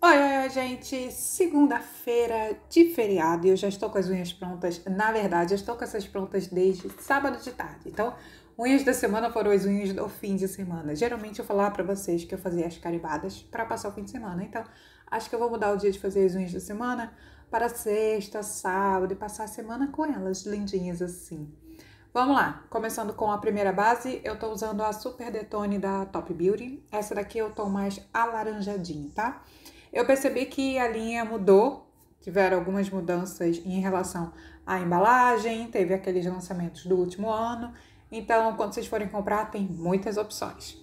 Oi, oi, oi, gente! Segunda-feira de feriado e eu já estou com as unhas prontas. Na verdade, eu estou com essas prontas desde sábado de tarde. Então, unhas da semana foram as unhas do fim de semana. Geralmente eu falava para vocês que eu fazia as caribadas para passar o fim de semana. Então, acho que eu vou mudar o dia de fazer as unhas da semana para sexta, sábado e passar a semana com elas, lindinhas assim. Vamos lá, começando com a primeira base, eu tô usando a Super Detone da Top Beauty. Essa daqui eu tô mais alaranjadinho, tá? Eu percebi que a linha mudou, tiveram algumas mudanças em relação à embalagem, teve aqueles lançamentos do último ano. Então, quando vocês forem comprar, tem muitas opções.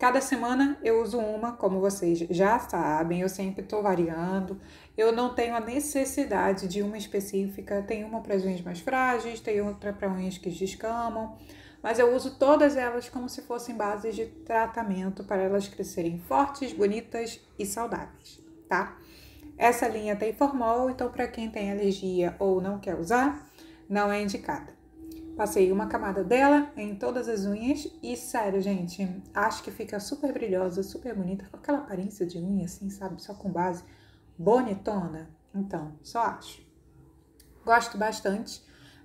Cada semana eu uso uma, como vocês já sabem, eu sempre estou variando. Eu não tenho a necessidade de uma específica. Tem uma para as unhas mais frágeis, tem outra para unhas que descamam. Mas eu uso todas elas como se fossem bases de tratamento para elas crescerem fortes, bonitas e saudáveis, tá? Essa linha tem formol, então para quem tem alergia ou não quer usar, não é indicada. Passei uma camada dela em todas as unhas e, sério, gente, acho que fica super brilhosa, super bonita, com aquela aparência de unha assim, sabe? Só com base bonitona. Então, só acho. Gosto bastante.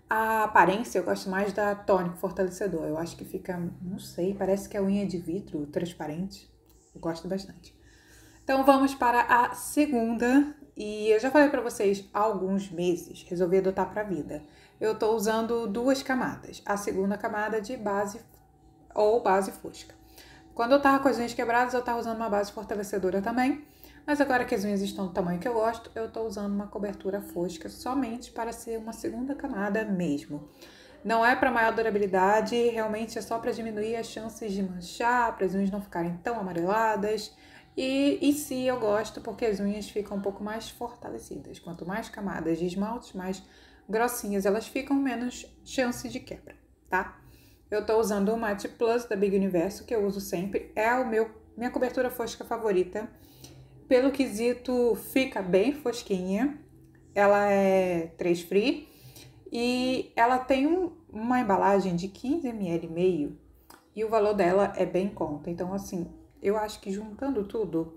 A aparência, eu gosto mais da tônica fortalecedor. Eu acho que fica, não sei, parece que é unha de vidro transparente. Eu gosto bastante. Então vamos para a segunda e eu já falei para vocês há alguns meses, resolvi adotar para a vida eu estou usando duas camadas. A segunda camada de base ou base fosca. Quando eu estava com as unhas quebradas, eu estava usando uma base fortalecedora também. Mas agora que as unhas estão do tamanho que eu gosto, eu estou usando uma cobertura fosca somente para ser uma segunda camada mesmo. Não é para maior durabilidade, realmente é só para diminuir as chances de manchar, para as unhas não ficarem tão amareladas. E em si eu gosto porque as unhas ficam um pouco mais fortalecidas. Quanto mais camadas de esmalte, mais grossinhas, elas ficam menos chance de quebra, tá? Eu tô usando o Matte Plus da Big Universo, que eu uso sempre. É o meu minha cobertura fosca favorita. Pelo quesito, fica bem fosquinha. Ela é 3 free e ela tem um, uma embalagem de 15 ml e meio e o valor dela é bem conta. Então assim, eu acho que juntando tudo,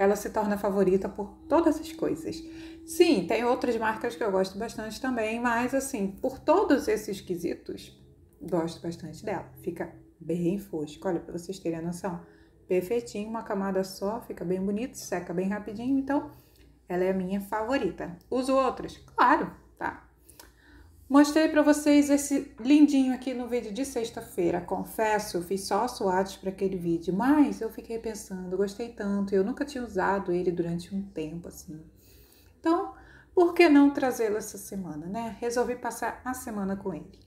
ela se torna favorita por todas as coisas. Sim, tem outras marcas que eu gosto bastante também, mas assim, por todos esses quesitos, gosto bastante dela. Fica bem fosco, olha, para vocês terem a noção. Perfeitinho, uma camada só, fica bem bonito, seca bem rapidinho, então ela é a minha favorita. Uso outras? Claro, Mostrei para vocês esse lindinho aqui no vídeo de sexta-feira. Confesso, eu fiz só swatch para aquele vídeo, mas eu fiquei pensando, gostei tanto, eu nunca tinha usado ele durante um tempo assim. Então, por que não trazê-lo essa semana, né? Resolvi passar a semana com ele.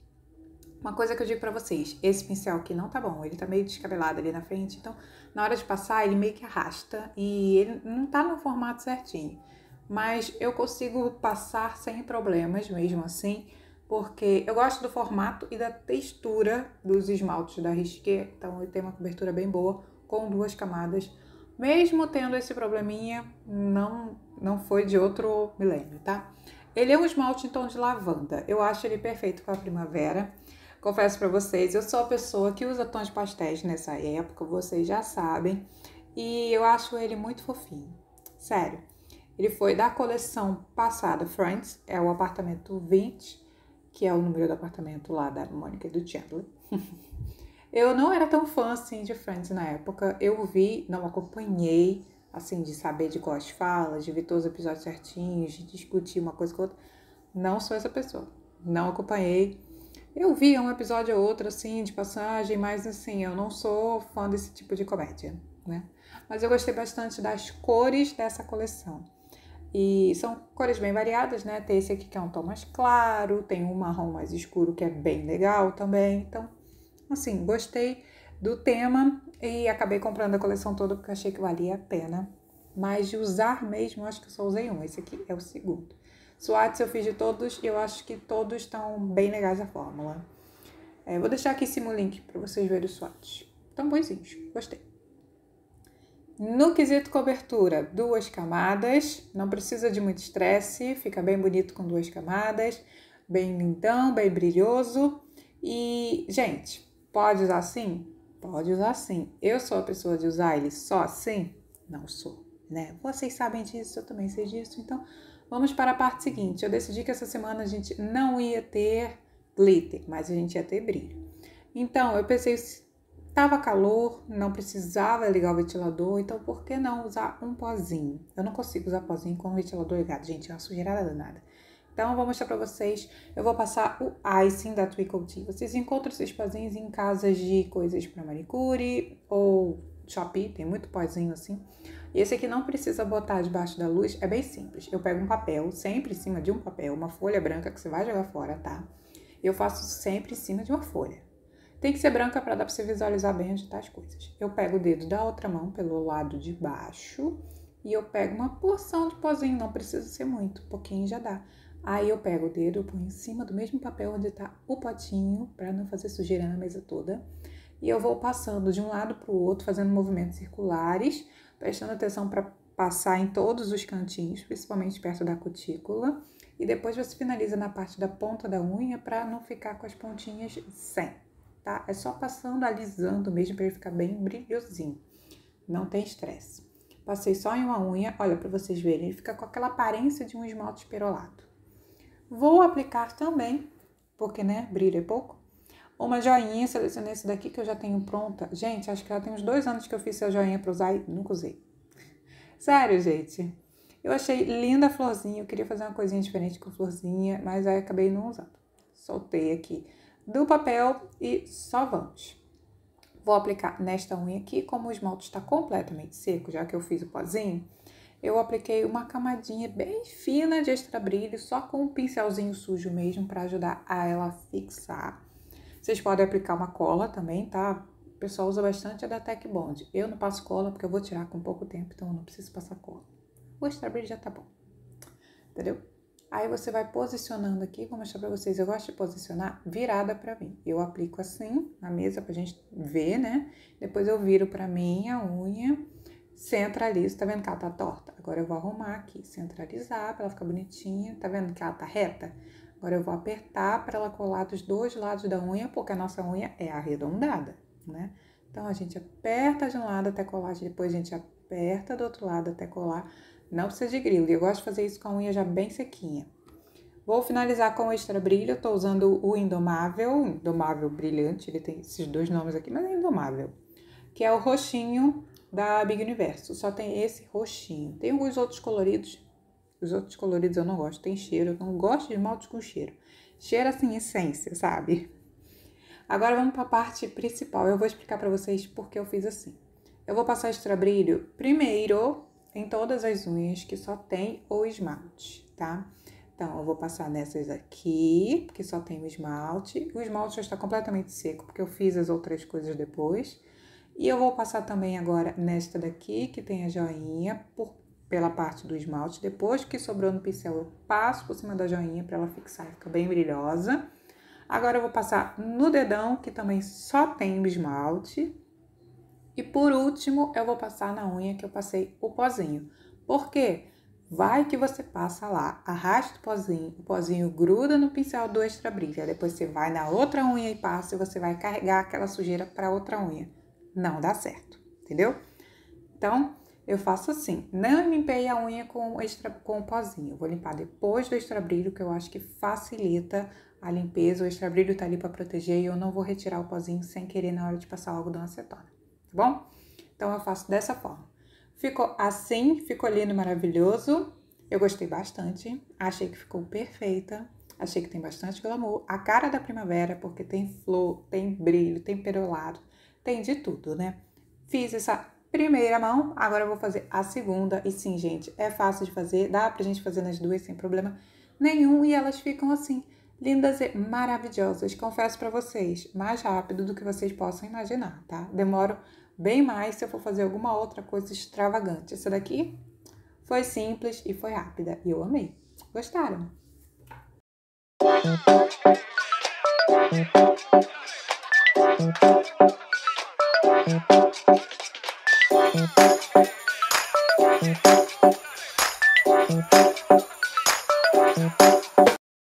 Uma coisa que eu digo para vocês, esse pincel aqui não tá bom, ele tá meio descabelado ali na frente, então na hora de passar ele meio que arrasta e ele não tá no formato certinho. Mas eu consigo passar sem problemas mesmo assim porque eu gosto do formato e da textura dos esmaltes da Risqué, então ele tem uma cobertura bem boa, com duas camadas. Mesmo tendo esse probleminha, não, não foi de outro milênio, tá? Ele é um esmalte em tom de lavanda, eu acho ele perfeito para a primavera. Confesso para vocês, eu sou a pessoa que usa tons pastéis nessa época, vocês já sabem, e eu acho ele muito fofinho, sério. Ele foi da coleção passada Friends, é o apartamento 20, que é o número do apartamento lá da Mônica e do Chandler. eu não era tão fã assim de Friends na época. Eu vi, não acompanhei, assim, de saber de quais falas, de ver todos os episódios certinhos, de discutir uma coisa com outra. Não sou essa pessoa. Não acompanhei. Eu vi um episódio ou outro, assim, de passagem, mas assim, eu não sou fã desse tipo de comédia, né? Mas eu gostei bastante das cores dessa coleção. E são cores bem variadas, né? Tem esse aqui que é um tom mais claro, tem um marrom mais escuro que é bem legal também. Então, assim, gostei do tema e acabei comprando a coleção toda porque achei que valia a pena. Mas de usar mesmo, acho que eu só usei um. Esse aqui é o segundo. Swatch eu fiz de todos e eu acho que todos estão bem legais a fórmula. É, vou deixar aqui em cima o link para vocês verem os swatch. Tão bonzinhos, gostei. No quesito cobertura, duas camadas, não precisa de muito estresse, fica bem bonito com duas camadas, bem lindão, bem brilhoso. E, gente, pode usar assim? Pode usar assim. Eu sou a pessoa de usar ele só assim? Não sou, né? Vocês sabem disso, eu também sei disso, então vamos para a parte seguinte. Eu decidi que essa semana a gente não ia ter glitter, mas a gente ia ter brilho. Então, eu pensei Tava calor, não precisava ligar o ventilador, então por que não usar um pozinho? Eu não consigo usar pozinho com o ventilador ligado, gente, é uma sujeirada danada. Então, eu vou mostrar para vocês, eu vou passar o icing da Twinkle Tea. Vocês encontram esses pozinhos em casas de coisas para manicure ou shopping, tem muito pozinho assim. E esse aqui não precisa botar debaixo da luz, é bem simples. Eu pego um papel, sempre em cima de um papel, uma folha branca que você vai jogar fora, tá? Eu faço sempre em cima de uma folha. Tem que ser branca para dar para você visualizar bem onde tá as coisas. Eu pego o dedo da outra mão pelo lado de baixo e eu pego uma porção de pozinho, não precisa ser muito, pouquinho já dá. Aí eu pego o dedo, eu ponho em cima do mesmo papel onde tá o potinho para não fazer sujeira na mesa toda. E eu vou passando de um lado para o outro, fazendo movimentos circulares, prestando atenção para passar em todos os cantinhos, principalmente perto da cutícula, e depois você finaliza na parte da ponta da unha para não ficar com as pontinhas sem tá? É só passando, alisando mesmo para ele ficar bem brilhosinho. Não tem estresse. Passei só em uma unha, olha para vocês verem, ele fica com aquela aparência de um esmalte perolado. Vou aplicar também, porque, né, brilha é pouco, uma joinha, selecionei esse daqui que eu já tenho pronta. Gente, acho que já tem uns dois anos que eu fiz essa joinha para usar e nunca usei. Sério, gente. Eu achei linda a florzinha, eu queria fazer uma coisinha diferente com a florzinha, mas aí acabei não usando. Soltei aqui do papel e só vamos. Vou aplicar nesta unha aqui, como o esmalte está completamente seco, já que eu fiz o pozinho, eu apliquei uma camadinha bem fina de extra brilho, só com um pincelzinho sujo mesmo, para ajudar a ela fixar. Vocês podem aplicar uma cola também, tá? O pessoal usa bastante a da Tech Bond. Eu não passo cola porque eu vou tirar com pouco tempo, então eu não preciso passar cola. O extra brilho já tá bom, entendeu? Aí você vai posicionando aqui, vou mostrar para vocês. Eu gosto de posicionar virada para mim. Eu aplico assim na mesa para a gente ver, né? Depois eu viro para mim a unha, centralizo. Tá vendo que ela tá torta? Agora eu vou arrumar aqui, centralizar para ela ficar bonitinha. Tá vendo que ela tá reta? Agora eu vou apertar para ela colar dos dois lados da unha, porque a nossa unha é arredondada, né? Então a gente aperta de um lado até colar, depois a gente aperta do outro lado até colar não precisa de E eu gosto de fazer isso com a unha já bem sequinha. Vou finalizar com o extra brilho, eu tô usando o Indomável, Indomável Brilhante, ele tem esses dois nomes aqui, mas é Indomável. Que é o roxinho da Big Universo, só tem esse roxinho. Tem alguns outros coloridos, os outros coloridos eu não gosto, tem cheiro, eu não gosto de esmaltes com cheiro. Cheiro assim, essência, sabe? Agora vamos para a parte principal, eu vou explicar para vocês por que eu fiz assim. Eu vou passar extra brilho primeiro em todas as unhas que só tem o esmalte, tá? Então, eu vou passar nessas aqui, que só tem o esmalte. O esmalte já está completamente seco, porque eu fiz as outras coisas depois. E eu vou passar também agora nesta daqui, que tem a joinha, por, pela parte do esmalte. Depois que sobrou no pincel, eu passo por cima da joinha para ela fixar, e ficar bem brilhosa. Agora eu vou passar no dedão, que também só tem o esmalte. E por último, eu vou passar na unha que eu passei o pozinho. Por quê? Vai que você passa lá, arrasta o pozinho, o pozinho gruda no pincel do extra brilha, depois você vai na outra unha e passa e você vai carregar aquela sujeira para outra unha. Não dá certo, entendeu? Então, eu faço assim, não limpei a unha com, extra, com o pozinho, vou limpar depois do extra brilho, que eu acho que facilita a limpeza, o extra brilho tá ali para proteger e eu não vou retirar o pozinho sem querer na hora de passar o algodão acetona bom? Então eu faço dessa forma. Ficou assim, ficou lindo, maravilhoso. Eu gostei bastante, achei que ficou perfeita, achei que tem bastante glamour. A cara da primavera, porque tem flor, tem brilho, tem perolado, tem de tudo, né? Fiz essa primeira mão, agora eu vou fazer a segunda. E sim, gente, é fácil de fazer, dá pra gente fazer nas duas sem problema nenhum. E elas ficam assim, lindas e maravilhosas. Confesso para vocês, mais rápido do que vocês possam imaginar, tá? Demoro bem mais se eu for fazer alguma outra coisa extravagante. Essa daqui foi simples e foi rápida e eu amei. Gostaram? Música